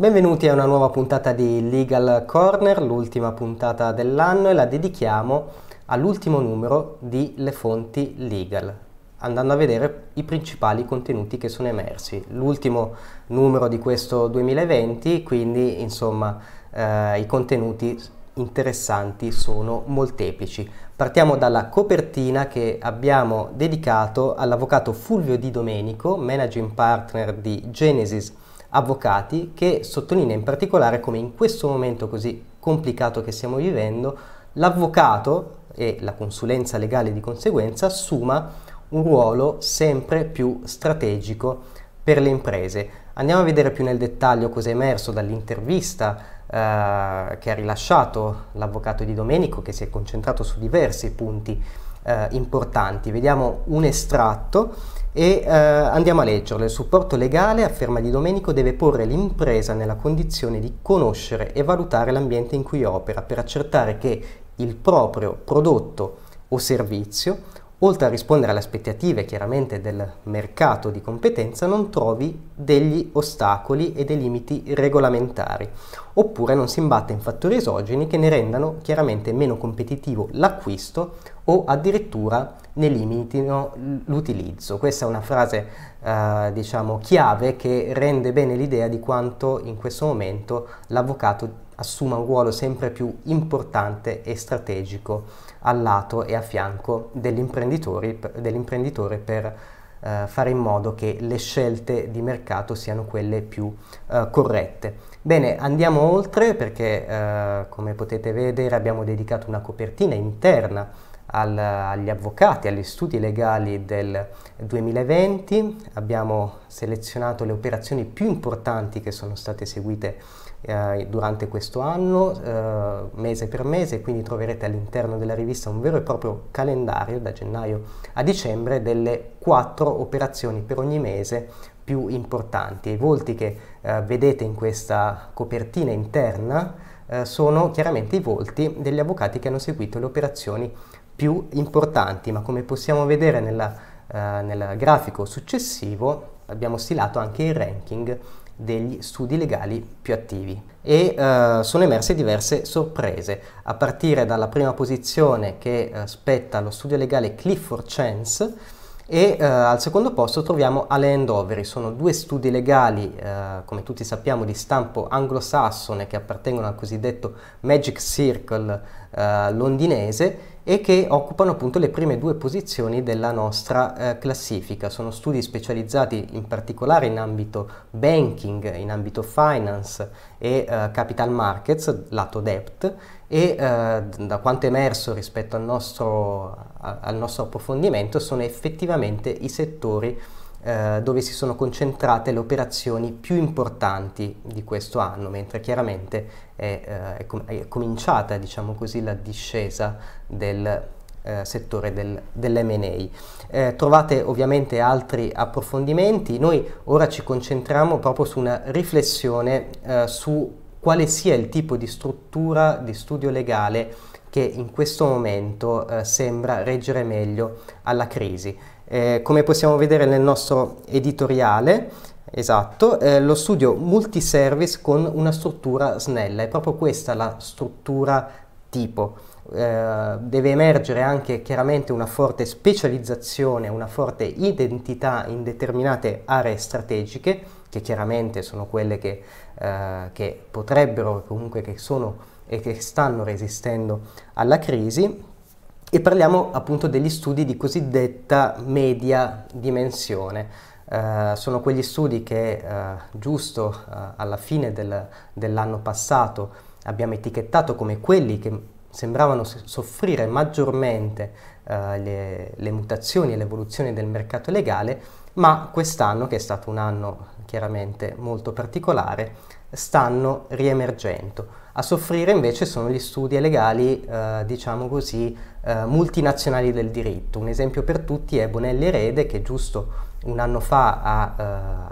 Benvenuti a una nuova puntata di Legal Corner, l'ultima puntata dell'anno e la dedichiamo all'ultimo numero di Le fonti legal, andando a vedere i principali contenuti che sono emersi. L'ultimo numero di questo 2020, quindi insomma eh, i contenuti interessanti sono molteplici. Partiamo dalla copertina che abbiamo dedicato all'avvocato Fulvio Di Domenico, managing partner di Genesis avvocati che sottolinea in particolare come in questo momento così complicato che stiamo vivendo l'avvocato e la consulenza legale di conseguenza assuma un ruolo sempre più strategico per le imprese. Andiamo a vedere più nel dettaglio cosa è emerso dall'intervista eh, che ha rilasciato l'avvocato di Domenico che si è concentrato su diversi punti eh, importanti. Vediamo un estratto e eh, andiamo a leggerlo. Il supporto legale, afferma Di Domenico, deve porre l'impresa nella condizione di conoscere e valutare l'ambiente in cui opera per accertare che il proprio prodotto o servizio oltre a rispondere alle aspettative chiaramente del mercato di competenza, non trovi degli ostacoli e dei limiti regolamentari, oppure non si imbatte in fattori esogeni che ne rendano chiaramente meno competitivo l'acquisto o addirittura ne limitino l'utilizzo. Questa è una frase eh, diciamo chiave che rende bene l'idea di quanto in questo momento l'avvocato assuma un ruolo sempre più importante e strategico al lato e a fianco dell'imprenditore, per eh, fare in modo che le scelte di mercato siano quelle più eh, corrette. Bene, andiamo oltre perché eh, come potete vedere abbiamo dedicato una copertina interna al, agli avvocati, agli studi legali del 2020, abbiamo selezionato le operazioni più importanti che sono state eseguite eh, durante questo anno, eh, mese per mese, quindi troverete all'interno della rivista un vero e proprio calendario da gennaio a dicembre delle quattro operazioni per ogni mese più importanti. I volti che eh, vedete in questa copertina interna eh, sono chiaramente i volti degli avvocati che hanno seguito le operazioni più importanti, ma come possiamo vedere nella, eh, nel grafico successivo abbiamo stilato anche il ranking degli studi legali più attivi e eh, sono emerse diverse sorprese a partire dalla prima posizione che eh, spetta allo studio legale Clifford Chance e eh, al secondo posto troviamo Allen Dovery, sono due studi legali eh, come tutti sappiamo di stampo anglosassone che appartengono al cosiddetto Magic Circle eh, londinese e che occupano appunto le prime due posizioni della nostra eh, classifica. Sono studi specializzati in particolare in ambito banking, in ambito finance e eh, capital markets, lato debt, e eh, da quanto è emerso rispetto al nostro, a, al nostro approfondimento sono effettivamente i settori eh, dove si sono concentrate le operazioni più importanti di questo anno, mentre chiaramente è, eh, è, com è cominciata diciamo così, la discesa del eh, settore del, dell'MA. Eh, trovate ovviamente altri approfondimenti, noi ora ci concentriamo proprio su una riflessione eh, su quale sia il tipo di struttura di studio legale che in questo momento eh, sembra reggere meglio alla crisi. Eh, come possiamo vedere nel nostro editoriale, esatto, eh, lo studio multiservice con una struttura snella, è proprio questa la struttura tipo. Eh, deve emergere anche chiaramente una forte specializzazione, una forte identità in determinate aree strategiche che chiaramente sono quelle che, eh, che potrebbero, comunque che sono e che stanno resistendo alla crisi, e parliamo appunto degli studi di cosiddetta media dimensione. Uh, sono quegli studi che uh, giusto uh, alla fine del, dell'anno passato abbiamo etichettato come quelli che sembravano soffrire maggiormente eh, le, le mutazioni e l'evoluzione del mercato legale, ma quest'anno, che è stato un anno chiaramente molto particolare, stanno riemergendo. A soffrire invece sono gli studi legali, eh, diciamo così, eh, multinazionali del diritto. Un esempio per tutti è Bonelli Erede che giusto un anno fa ha, eh,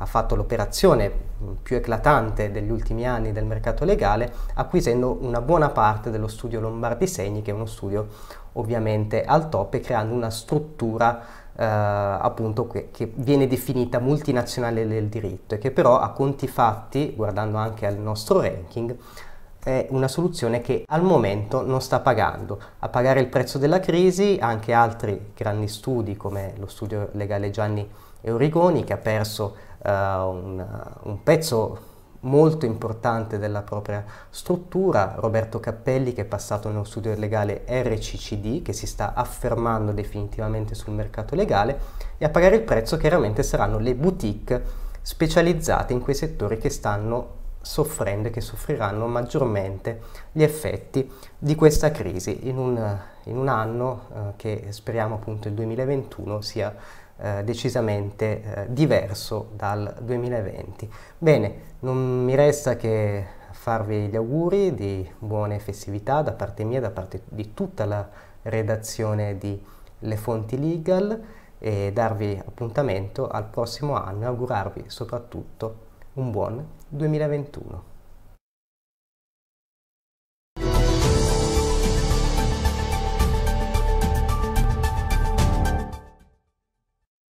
ha fatto l'operazione più eclatante degli ultimi anni del mercato legale, acquisendo una buona parte dello studio Lombardi Segni, che è uno studio ovviamente al top e creando una struttura eh, appunto che, che, viene definita multinazionale del diritto e che però a conti fatti, guardando anche al nostro ranking, è una soluzione che al momento non sta pagando. A pagare il prezzo della crisi anche altri grandi studi come lo studio legale Gianni Eurigoni che ha perso uh, un, un pezzo molto importante della propria struttura, Roberto Cappelli che è passato nello studio legale RCCD che si sta affermando definitivamente sul mercato legale e a pagare il prezzo chiaramente saranno le boutique specializzate in quei settori che stanno soffrendo e che soffriranno maggiormente gli effetti di questa crisi in un, in un anno eh, che speriamo appunto il 2021 sia eh, decisamente eh, diverso dal 2020. Bene, non mi resta che farvi gli auguri di buone festività da parte mia, da parte di tutta la redazione di Le Fonti Legal e darvi appuntamento al prossimo anno e augurarvi soprattutto un buon 2021.